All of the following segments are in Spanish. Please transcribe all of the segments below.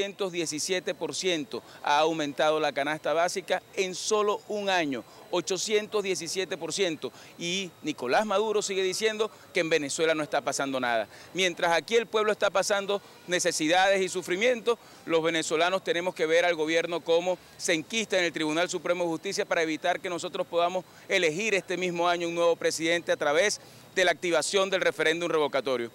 817% ha aumentado la canasta básica en solo un año, 817%. Y Nicolás Maduro sigue diciendo que en Venezuela no está pasando nada. Mientras aquí el pueblo está pasando necesidades y sufrimiento, los venezolanos tenemos que ver al gobierno como se enquista en el Tribunal Supremo de Justicia para evitar que nosotros podamos elegir este mismo año un nuevo presidente a través de la activación del referéndum revocatorio.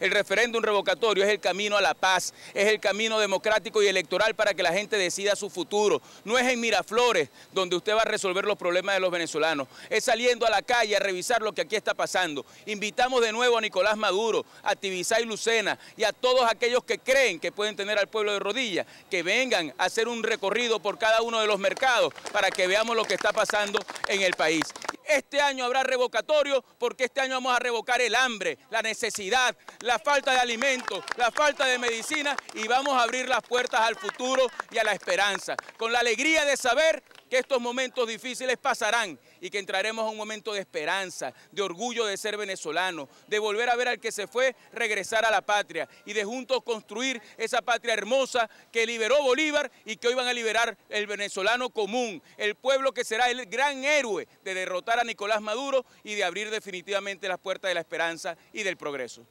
El referéndum revocatorio es el camino a la paz, es el camino democrático y electoral para que la gente decida su futuro. No es en Miraflores donde usted va a resolver los problemas de los venezolanos, es saliendo a la calle a revisar lo que aquí está pasando. Invitamos de nuevo a Nicolás Maduro, a Tibisay Lucena y a todos aquellos que creen que pueden tener al pueblo de rodillas, que vengan a hacer un recorrido por cada uno de los mercados para que veamos lo que está pasando en el país. Este año habrá revocatorio porque este año vamos a revocar el hambre, la necesidad, la falta de alimentos, la falta de medicina y vamos a abrir las puertas al futuro y a la esperanza. Con la alegría de saber que estos momentos difíciles pasarán y que entraremos a un momento de esperanza, de orgullo de ser venezolano, de volver a ver al que se fue regresar a la patria y de juntos construir esa patria hermosa que liberó Bolívar y que hoy van a liberar el venezolano común, el pueblo que será el gran héroe de derrotar a Nicolás Maduro y de abrir definitivamente las puertas de la esperanza y del progreso.